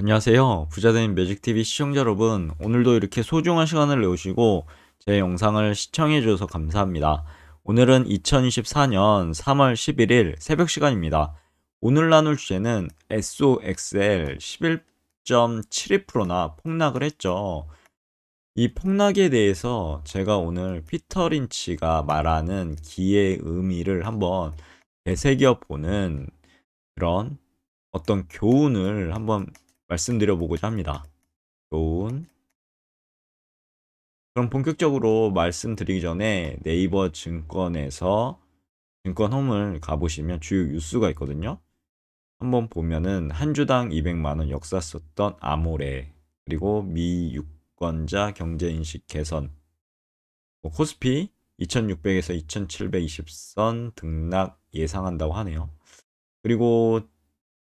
안녕하세요 부자된 매직TV 시청자 여러분 오늘도 이렇게 소중한 시간을 내오시고 제 영상을 시청해주셔서 감사합니다 오늘은 2024년 3월 11일 새벽 시간입니다 오늘 나눌 주제는 SOXL 11.72%나 폭락을 했죠 이 폭락에 대해서 제가 오늘 피터 린치가 말하는 기의 의미를 한번 되새겨 보는 그런 어떤 교훈을 한번 말씀드려보고자 합니다. 좋은 그럼 본격적으로 말씀드리기 전에 네이버 증권에서 증권홈을 가보시면 주요 뉴스가 있거든요. 한번 보면은 한 주당 200만원 역사 썼던 아모레 그리고 미 유권자 경제인식 개선 뭐 코스피 2600에서 2720선 등락 예상한다고 하네요. 그리고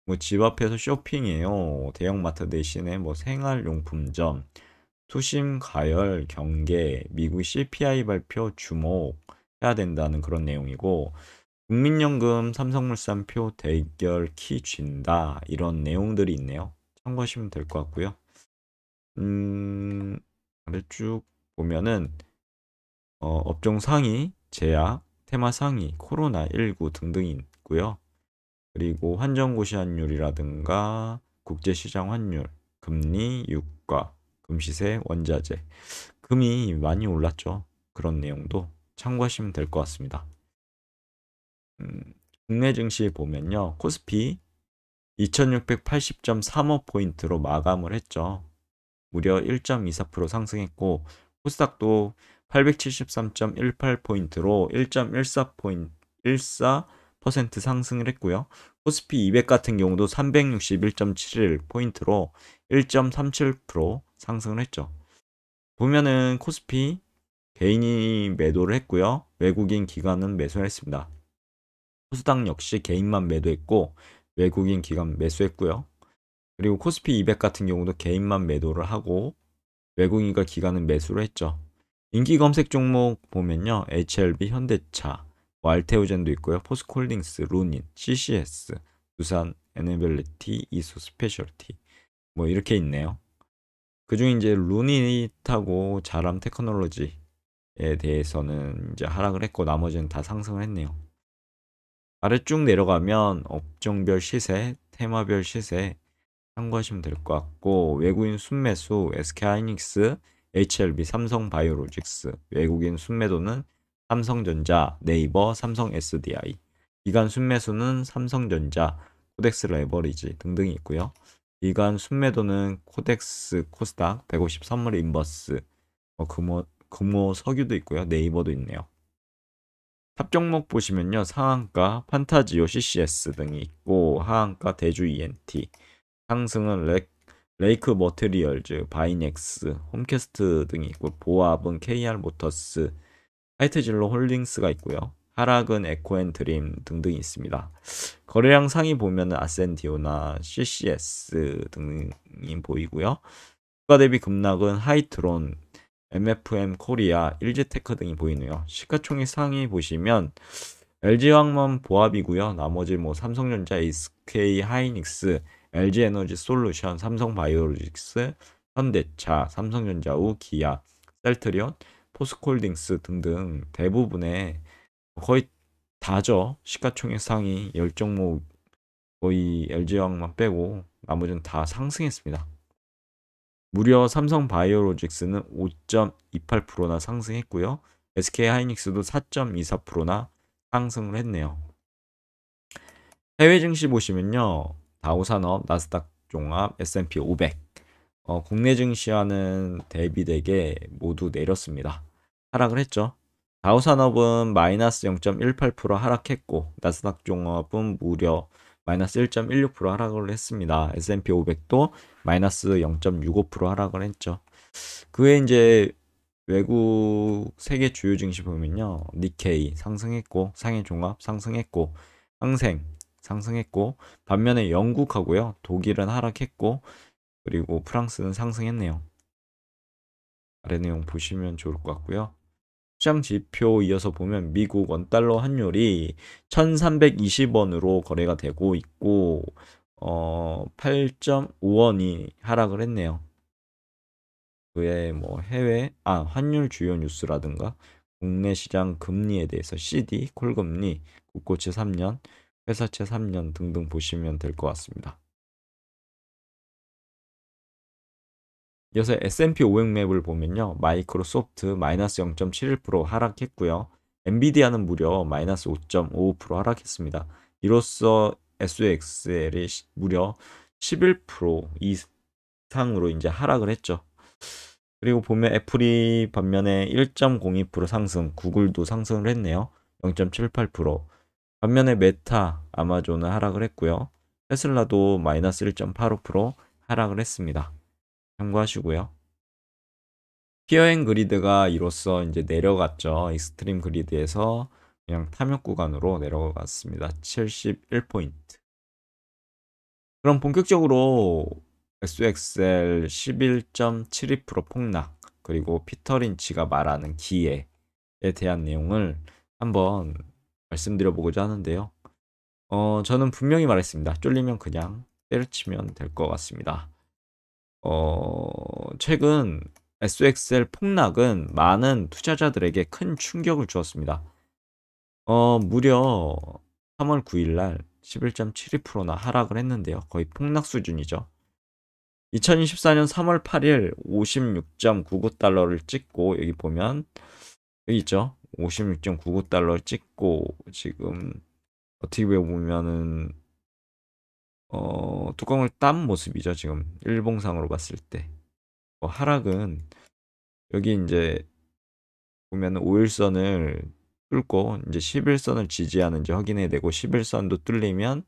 뭐집 앞에서 쇼핑이에요. 대형마트 대신에 뭐 생활용품점, 투심 가열 경계, 미국 CPI 발표 주목해야 된다는 그런 내용이고 국민연금 삼성물산표 대결 키 쥔다 이런 내용들이 있네요. 참고하시면 될 것 같고요. 음, 쭉 보면은 어, 업종 상위, 제약, 테마 상위, 코로나19 등등이 있고요. 그리고 환정고시 환율이라든가 국제시장 환율, 금리, 유가, 금시세, 원자재, 금이 많이 올랐죠. 그런 내용도 참고하시면 될 것 같습니다. 음, 국내 증시 보면요. 코스피 2680.35포인트로 마감을 했죠. 무려 1.24% 상승했고 코스닥도 873.18포인트로 1.14포인트 14 3% 상승을 했고요. 코스피 200 같은 경우도 361.71포인트로 1.37% 상승을 했죠. 보면은 코스피 개인이 매도를 했고요. 외국인 기관은 매수를 했습니다. 코스닥 역시 개인만 매도했고 외국인 기관 매수했고요. 그리고 코스피 200 같은 경우도 개인만 매도를 하고 외국인과 기관은 매수를 했죠. 인기 검색 종목 보면요. HLB 현대차, 뭐 알테오젠도 있고요. 포스콜딩스, 루닌 CCS, 두산, 에네벨리티, 이소 스페셜티 뭐 이렇게 있네요. 그중 이제 루닛하고 자람 테크놀로지에 대해서는 이제 하락을 했고 나머지는 다 상승을 했네요. 아래 쭉 내려가면 업종별 시세, 테마별 시세 참고하시면 될 것 같고 외국인 순매수 SK하이닉스, HLB, 삼성바이오로직스 외국인 순매도는 삼성전자, 네이버, 삼성 SDI. 기간 순매수는 삼성전자, 코덱스 레버리지 등등이 있고요. 기간 순매도는 코덱스, 코스닥, 150 선물 인버스, 어, 금호, 금호 석유도 있고요. 네이버도 있네요. 탑 종목 보시면요. 상한가 판타지오 CCS 등이 있고 하한가 대주 ENT, 상승은 레, 레이크 머트리얼즈, 바이넥스, 홈캐스트 등이 있고 보합은 KR 모터스, 하이트진로 홀딩스가 있고요. 하락은 에코앤드림 등등이 있습니다. 거래량 상위 보면 아센디오나 CCS 등이 보이고요. 주가 대비 급락은 하이트론, MFM 코리아, 일지테크 등이 보이네요. 시가총액 상위 보시면 LG황만 보합이고요. 나머지 뭐 삼성전자, SK 하이닉스, LG 에너지 솔루션, 삼성 바이오로직스, 현대차, 삼성전자우, 기아, 셀트리온, 포스콜딩스 등등 대부분의 거의 다죠. 시가총액상이 열 종목 거의 l g 형만 빼고 나머지는 다 상승했습니다. 무려 삼성바이오로직스는 5.28%나 상승했고요. SK하이닉스도 4.24%나 상승을 했네요. 해외 증시 보시면요. 다우산업, 나스닥 종합, S&P 500 어, 국내 증시와는 대비되게 모두 내렸습니다. 하락을 했죠. 다우산업은 마이너스 0.18% 하락했고 나스닥 종업은 무려 마이너스 1.16% 하락을 했습니다. S&P 500도 마이너스 0.65% 하락을 했죠. 그 외에 이제 외국 세계 주요 증시 보면요. 니케이 상승했고 상해 종합 상승했고 항생 상승했고 반면에 영국하고요. 독일은 하락했고 그리고 프랑스는 상승했네요. 아래 내용 보시면 좋을 것 같고요. 시장 지표 이어서 보면 미국 원달러 환율이 1320원으로 거래가 되고 있고 어 8.5원이 하락을 했네요. 그의 뭐 해외 아 환율 주요 뉴스라든가 국내 시장 금리에 대해서 CD 콜금리 국고채 3년 회사채 3년 등등 보시면 될 것 같습니다. 이어서 S&P 500 맵을 보면요. 마이크로소프트 마이너스 0.71% 하락했고요. 엔비디아는 무려 마이너스 5.55% 하락했습니다. 이로써 SXL이 무려 11% 이상으로 이제 하락을 했죠. 그리고 보면 애플이 반면에 1.02% 상승, 구글도 상승을 했네요. 0.78%. 반면에 메타, 아마존은 하락을 했고요. 테슬라도 마이너스 1.85% 하락을 했습니다. 참고하시고요. 피어앤 그리드가 이로써 이제 내려갔죠. 익스트림 그리드에서 그냥 탐욕 구간으로 내려갔습니다. 71포인트. 그럼 본격적으로 SXL 11.72% 폭락 그리고 피터 린치가 말하는 기회에 대한 내용을 한번 말씀드려보고자 하는데요. 어, 저는 분명히 말했습니다. 쫄리면 그냥 때려치면 될 것 같습니다. 어, 최근 SXL 폭락은 많은 투자자들에게 큰 충격을 주었습니다. 어, 무려 3월 9일 날 11.72%나 하락을 했는데요. 거의 폭락 수준이죠. 2024년 3월 8일 56.99달러를 찍고 여기 보면 여기 있죠. 56.99달러 를 찍고 지금 어떻게 보면은 어, 뚜껑을 딴 모습이죠. 지금 일봉상으로 봤을 때. 뭐 하락은 여기 이제 보면 5일선을 뚫고 이제 11선을 지지하는지 확인해야 되고 11선도 뚫리면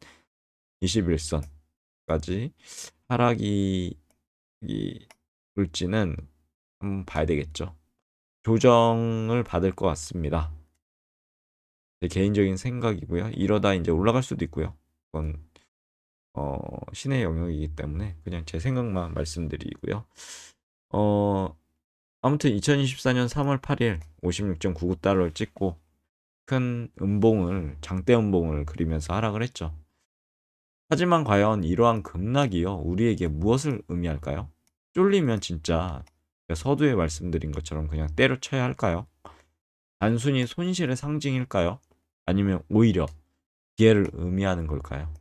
21선까지 하락이 올지는 한번 봐야 되겠죠. 조정을 받을 것 같습니다. 개인적인 생각이고요. 이러다 이제 올라갈 수도 있고요. 그건 어, 신의 영역이기 때문에 그냥 제 생각만 말씀드리고요. 어, 아무튼 2024년 3월 8일 56.99달러를 찍고 큰 음봉을 장대 음봉을 그리면서 하락을 했죠. 하지만 과연 이러한 급락이요 우리에게 무엇을 의미할까요? 쫄리면 진짜 서두에 말씀드린 것처럼 그냥 때려쳐야 할까요? 단순히 손실의 상징일까요? 아니면 오히려 기회를 의미하는 걸까요?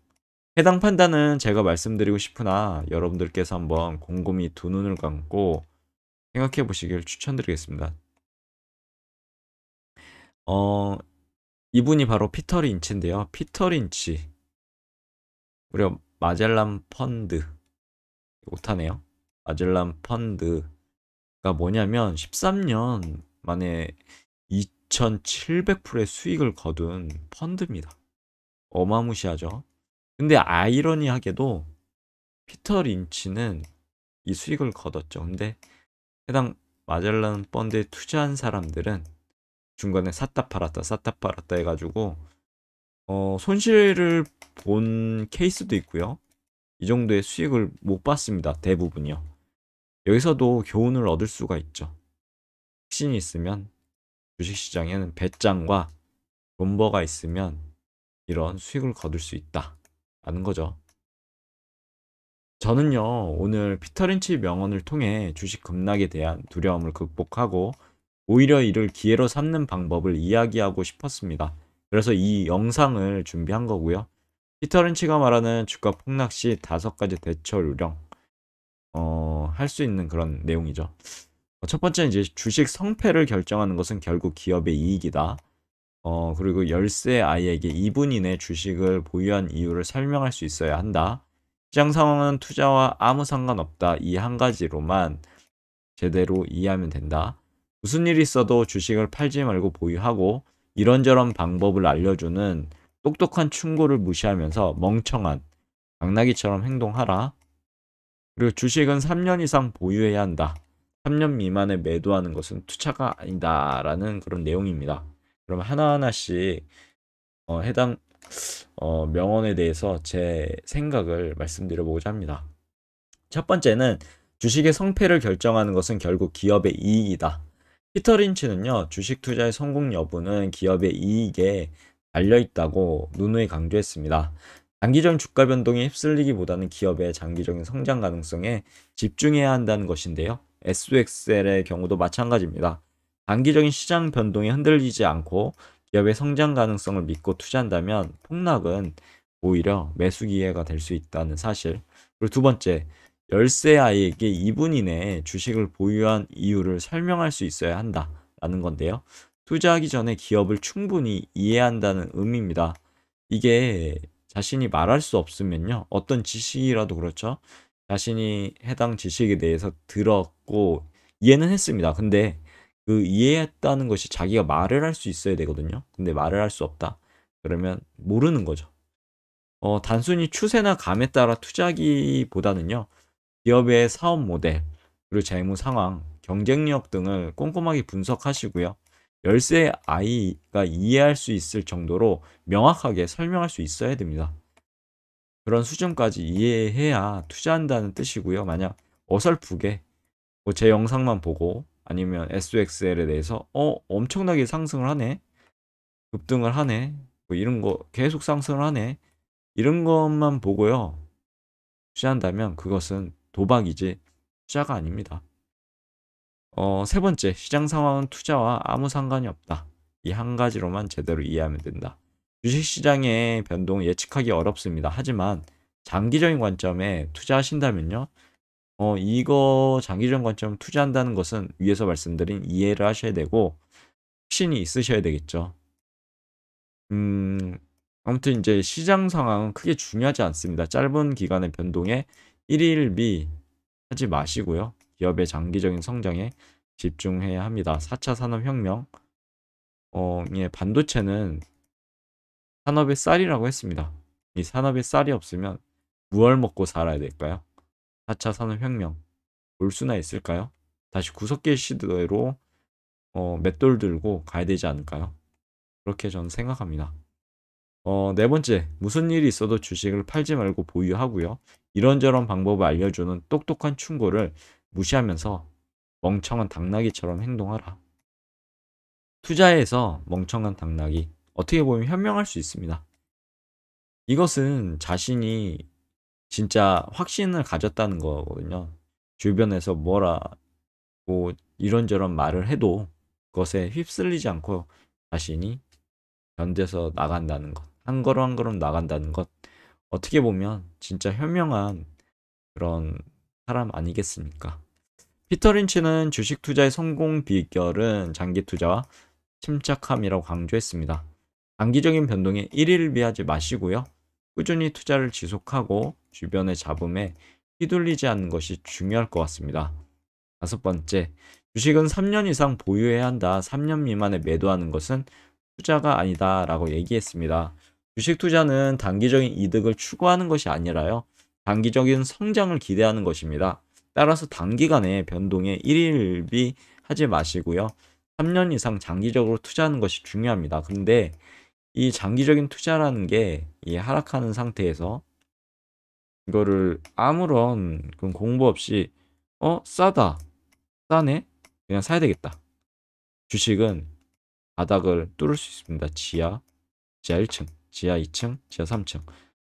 해당 판단은 제가 말씀드리고 싶으나 여러분들께서 한번 곰곰이 두 눈을 감고 생각해 보시길 추천드리겠습니다. 어, 이분이 바로 피터 린치인데요. 피터 린치. 무려 마젤란 펀드. 못하네요. 마젤란 펀드가 뭐냐면 13년 만에 2,700%의 수익을 거둔 펀드입니다. 어마무시하죠. 근데 아이러니하게도 피터 린치는 이 수익을 거뒀죠. 근데 해당 마젤란 펀드에 투자한 사람들은 중간에 샀다 팔았다 샀다 팔았다 해가지고 어, 손실을 본 케이스도 있고요. 이 정도의 수익을 못 봤습니다. 대부분이요. 여기서도 교훈을 얻을 수가 있죠. 확신이 있으면 주식시장에는 배짱과 롬버가 있으면 이런 수익을 거둘 수 있다. 라는 거죠. 저는요, 오늘 피터 린치 명언을 통해 주식 급락에 대한 두려움을 극복하고 오히려 이를 기회로 삼는 방법을 이야기하고 싶었습니다. 그래서 이 영상을 준비한 거고요. 피터 린치가 말하는 주가 폭락 시 다섯 가지 대처요령 어, 할 수 있는 그런 내용이죠. 첫 번째는 이제 주식 성패를 결정하는 것은 결국 기업의 이익이다. 어, 그리고 열세 아이에게 2분 이내 주식을 보유한 이유를 설명할 수 있어야 한다. 시장 상황은 투자와 아무 상관없다. 이 한 가지로만 제대로 이해하면 된다. 무슨 일이 있어도 주식을 팔지 말고 보유하고 이런저런 방법을 알려주는 똑똑한 충고를 무시하면서 멍청한 당나귀처럼 행동하라. 그리고 주식은 3년 이상 보유해야 한다. 3년 미만에 매도하는 것은 투자가 아니다. 라는 그런 내용입니다. 그럼 하나하나씩 어, 해당 어, 명언에 대해서 제 생각을 말씀드려보고자 합니다. 첫 번째는 주식의 성패를 결정하는 것은 결국 기업의 이익이다. 피터 린치는요, 주식 투자의 성공 여부는 기업의 이익에 달려있다고 누누이 강조했습니다. 장기적 주가 변동이 휩쓸리기보다는 기업의 장기적인 성장 가능성에 집중해야 한다는 것인데요. SOXL의 경우도 마찬가지입니다. 단기적인 시장 변동에 흔들리지 않고 기업의 성장 가능성을 믿고 투자한다면 폭락은 오히려 매수 기회가 될 수 있다는 사실. 그리고 두 번째, 열세 아이에게 2분 이내에 주식을 보유한 이유를 설명할 수 있어야 한다라는 건데요. 투자하기 전에 기업을 충분히 이해한다는 의미입니다. 이게 자신이 말할 수 없으면요. 어떤 지식이라도 그렇죠. 자신이 해당 지식에 대해서 들었고 이해는 했습니다. 근데 그 이해했다는 것이 자기가 말을 할 수 있어야 되거든요. 근데 말을 할 수 없다. 그러면 모르는 거죠. 어, 단순히 추세나 감에 따라 투자기보다는요. 하 기업의 사업 모델, 그리고 재무 상황, 경쟁력 등을 꼼꼼하게 분석하시고요. 열쇠 아이가 이해할 수 있을 정도로 명확하게 설명할 수 있어야 됩니다. 그런 수준까지 이해해야 투자한다는 뜻이고요. 만약 어설프게 뭐제 영상만 보고 아니면 SXL에 대해서 어 엄청나게 상승을 하네 급등을 하네 뭐 이런 거 계속 상승을 하네 이런 것만 보고요 투자한다면 그것은 도박이지 투자가 아닙니다 어, 세 번째 시장 상황은 투자와 아무 상관이 없다 이 한 가지로만 제대로 이해하면 된다 주식시장의 변동 예측하기 어렵습니다 하지만 장기적인 관점에 투자하신다면요 어, 이거 장기적 관점 투자한다는 것은 위에서 말씀드린 이해를 하셔야 되고 확신이 있으셔야 되겠죠. 음, 아무튼 이제 시장 상황은 크게 중요하지 않습니다. 짧은 기간의 변동에 일일비 하지 마시고요. 기업의 장기적인 성장에 집중해야 합니다. 4차 산업혁명 어, 예, 반도체는 산업의 쌀이라고 했습니다. 이 산업의 쌀이 없으면 무얼 먹고 살아야 될까요? 4차 산업혁명 올 수나 있을까요? 다시 구석기 시대로 어, 맷돌 들고 가야 되지 않을까요? 그렇게 저는 생각합니다. 어, 네 번째, 무슨 일이 있어도 주식을 팔지 말고 보유하고요. 이런저런 방법을 알려주는 똑똑한 충고를 무시하면서 멍청한 당나귀처럼 행동하라. 투자에서 멍청한 당나귀, 어떻게 보면 현명할 수 있습니다. 이것은 자신이 진짜 확신을 가졌다는 거거든요. 주변에서 뭐라고 뭐 이런저런 말을 해도 그것에 휩쓸리지 않고 자신이 견뎌서 나간다는 것, 한 걸음 한 걸음 나간다는 것, 어떻게 보면 진짜 현명한 그런 사람 아니겠습니까? 피터 린치는 주식 투자의 성공 비결은 장기 투자와 침착함이라고 강조했습니다. 장기적인 변동에 일일비하지 마시고요. 꾸준히 투자를 지속하고 주변의 잡음에 휘둘리지 않는 것이 중요할 것 같습니다. 다섯 번째, 주식은 3년 이상 보유해야 한다. 3년 미만에 매도하는 것은 투자가 아니다. 라고 얘기했습니다. 주식 투자는 단기적인 이득을 추구하는 것이 아니라요. 단기적인 성장을 기대하는 것입니다. 따라서 단기간의 변동에 일일비 하지 마시고요. 3년 이상 장기적으로 투자하는 것이 중요합니다. 근데 이 장기적인 투자라는 게 이 하락하는 상태에서 이거를 아무런 그런 공부 없이 어 싸다 싸네 그냥 사야 되겠다 주식은 바닥을 뚫을 수 있습니다 지하 지하 1층 지하 2층 지하 3층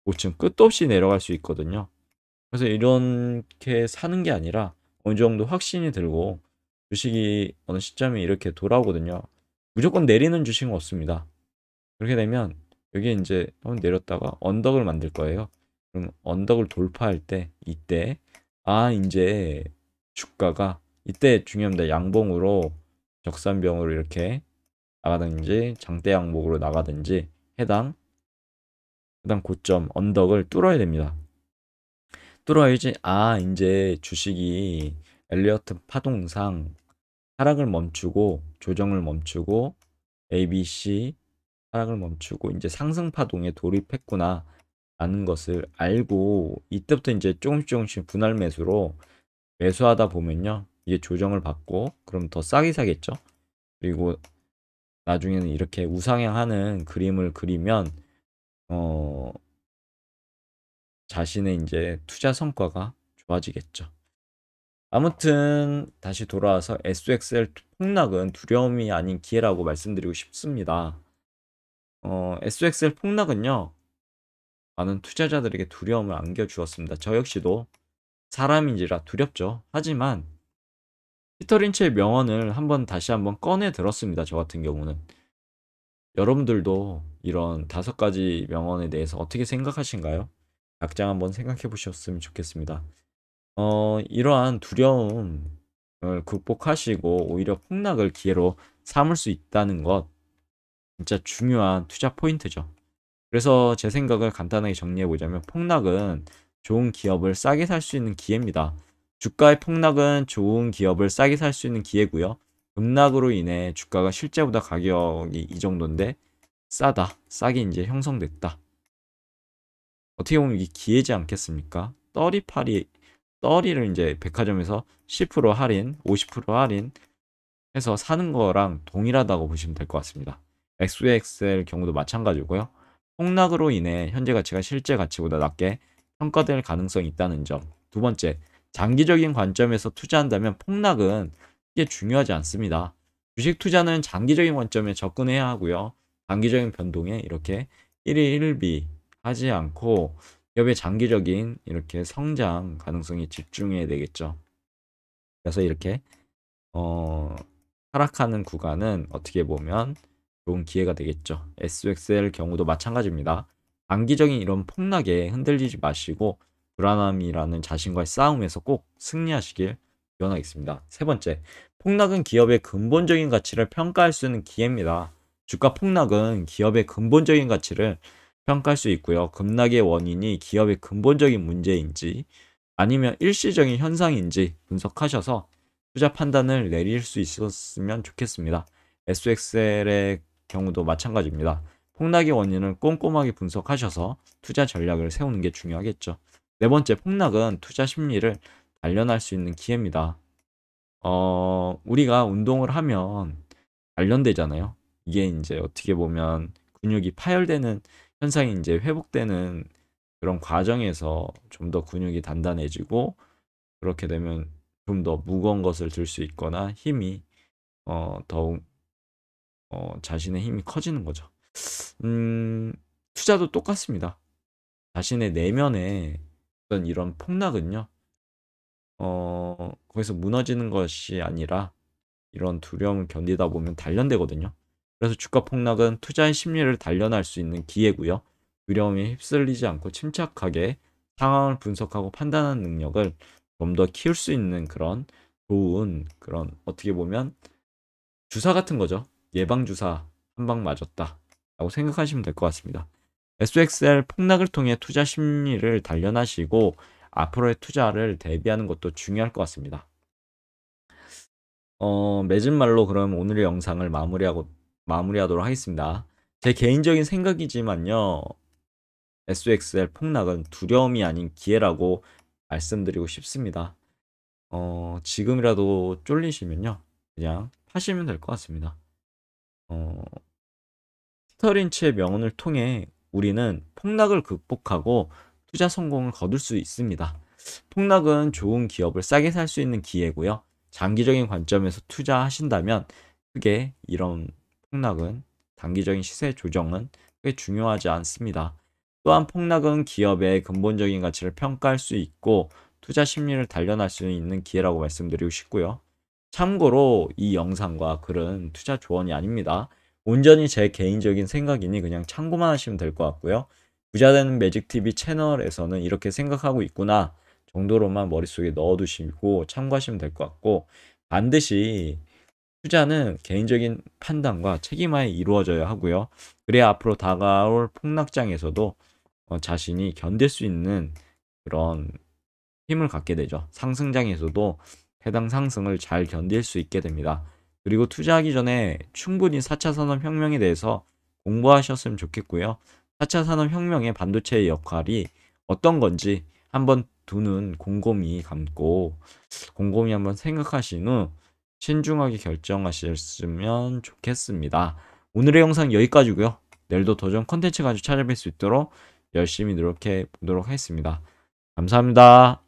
5층 끝도 없이 내려갈 수 있거든요 그래서 이렇게 사는 게 아니라 어느 정도 확신이 들고 주식이 어느 시점에 이렇게 돌아오거든요 무조건 내리는 주식은 없습니다 그렇게 되면 여기에 이제 한번 내렸다가 언덕을 만들 거예요. 그럼 언덕을 돌파할 때 이때 아 이제 주가가 이때 중요합니다. 양봉으로 적산병으로 이렇게 나가든지 장대 양봉으로 나가든지 해당 해당 고점 언덕을 뚫어야 됩니다. 뚫어야지 아 이제 주식이 엘리어트 파동상 하락을 멈추고 조정을 멈추고 ABC 하락을 멈추고 이제 상승 파동에 돌입했구나 라는 것을 알고 이때부터 이제 조금씩 조금씩 분할 매수로 매수하다 보면요 이게 조정을 받고 그럼 더 싸게 사겠죠 그리고 나중에는 이렇게 우상향하는 그림을 그리면 어 자신의 이제 투자 성과가 좋아지겠죠 아무튼 다시 돌아와서 SXL 폭락은 두려움이 아닌 기회라고 말씀드리고 싶습니다 어, SXL 폭락은요. 많은 투자자들에게 두려움을 안겨주었습니다. 저 역시도 사람인지라 두렵죠. 하지만 피터 린치의 명언을 한번 다시 한번 꺼내 들었습니다. 저 같은 경우는 여러분들도 이런 다섯 가지 명언에 대해서 어떻게 생각하신가요? 각장 한번 생각해 보셨으면 좋겠습니다. 어, 이러한 두려움을 극복하시고 오히려 폭락을 기회로 삼을 수 있다는 것 진짜 중요한 투자 포인트죠. 그래서 제 생각을 간단하게 정리해 보자면 폭락은 좋은 기업을 싸게 살 수 있는 기회입니다. 주가의 폭락은 좋은 기업을 싸게 살 수 있는 기회고요. 급락으로 인해 주가가 실제보다 가격이 이 정도인데 싸다, 싸게 이제 형성됐다. 어떻게 보면 이게 기회지 않겠습니까? 떠리파리, 떠리를 이제 백화점에서 10% 할인, 50% 할인 해서 사는 거랑 동일하다고 보시면 될 것 같습니다. XXL 경우도 마찬가지고요. 폭락으로 인해 현재 가치가 실제 가치보다 낮게 평가될 가능성이 있다는 점. 두 번째, 장기적인 관점에서 투자한다면 폭락은 크게 중요하지 않습니다. 주식 투자는 장기적인 관점에 접근해야 하고요. 장기적인 변동에 이렇게 1위 1비 하지 않고 기업의 장기적인 이렇게 성장 가능성에 집중해야 되겠죠. 그래서 이렇게 어, 하락하는 구간은 어떻게 보면 좋은 기회가 되겠죠. SXL 경우도 마찬가지입니다. 단기적인 이런 폭락에 흔들리지 마시고 불안함이라는 자신과의 싸움에서 꼭 승리하시길 기원하겠습니다. 세 번째, 폭락은 기업의 근본적인 가치를 평가할 수 있는 기회입니다. 주가 폭락은 기업의 근본적인 가치를 평가할 수 있고요. 급락의 원인이 기업의 근본적인 문제인지 아니면 일시적인 현상인지 분석하셔서 투자 판단을 내릴 수 있었으면 좋겠습니다. SXL의 경우도 마찬가지입니다. 폭락의 원인을 꼼꼼하게 분석하셔서 투자 전략을 세우는 게 중요하겠죠. 네 번째, 폭락은 투자 심리를 단련할 수 있는 기회입니다. 어, 우리가 운동을 하면 단련되잖아요. 이게 이제 어떻게 보면 근육이 파열되는 현상이 이제 회복되는 그런 과정에서 좀 더 근육이 단단해지고 그렇게 되면 좀 더 무거운 것을 들 수 있거나 힘이 어, 더 어, 자신의 힘이 커지는 거죠. 음, 투자도 똑같습니다. 자신의 내면에 어떤 이런 폭락은요, 어, 거기서 무너지는 것이 아니라 이런 두려움을 견디다 보면 단련되거든요. 그래서 주가 폭락은 투자의 심리를 단련할 수 있는 기회고요. 두려움에 휩쓸리지 않고 침착하게 상황을 분석하고 판단하는 능력을 좀 더 키울 수 있는 그런 좋은 그런 어떻게 보면 주사 같은 거죠. 예방주사 한 방 맞았다 라고 생각하시면 될 것 같습니다. SXL 폭락을 통해 투자 심리를 단련하시고 앞으로의 투자를 대비하는 것도 중요할 것 같습니다. 어, 맺은 말로 그럼 오늘의 영상을 마무리하고 마무리하도록 하겠습니다. 제 개인적인 생각이지만요. SXL 폭락은 두려움이 아닌 기회라고 말씀드리고 싶습니다. 어, 지금이라도 쫄리시면요. 그냥 하시면될 것 같습니다. 어, 스터린치의 명언을 통해 우리는 폭락을 극복하고 투자 성공을 거둘 수 있습니다. 폭락은 좋은 기업을 싸게 살 수 있는 기회고요. 장기적인 관점에서 투자하신다면 크게 이런 폭락은 단기적인 시세 조정은 꽤 중요하지 않습니다. 또한 폭락은 기업의 근본적인 가치를 평가할 수 있고 투자 심리를 단련할 수 있는 기회라고 말씀드리고 싶고요. 참고로 이 영상과 글은 투자 조언이 아닙니다. 온전히 제 개인적인 생각이니 그냥 참고만 하시면 될 것 같고요. 부자되는 매직TV 채널에서는 이렇게 생각하고 있구나 정도로만 머릿속에 넣어두시고 참고하시면 될 것 같고 반드시 투자는 개인적인 판단과 책임하에 이루어져야 하고요. 그래야 앞으로 다가올 폭락장에서도 어, 자신이 견딜 수 있는 그런 힘을 갖게 되죠. 상승장에서도 해당 상승을 잘 견딜 수 있게 됩니다. 그리고 투자하기 전에 충분히 4차 산업혁명에 대해서 공부하셨으면 좋겠고요. 4차 산업혁명의 반도체의 역할이 어떤 건지 한번 두는 곰곰이 감고 곰곰이 한번 생각하신 후 신중하게 결정하셨으면 좋겠습니다. 오늘의 영상 여기까지고요. 내일도 더 좋은 컨텐츠 가지고 찾아뵐 수 있도록 열심히 노력해 보도록 하겠습니다. 감사합니다.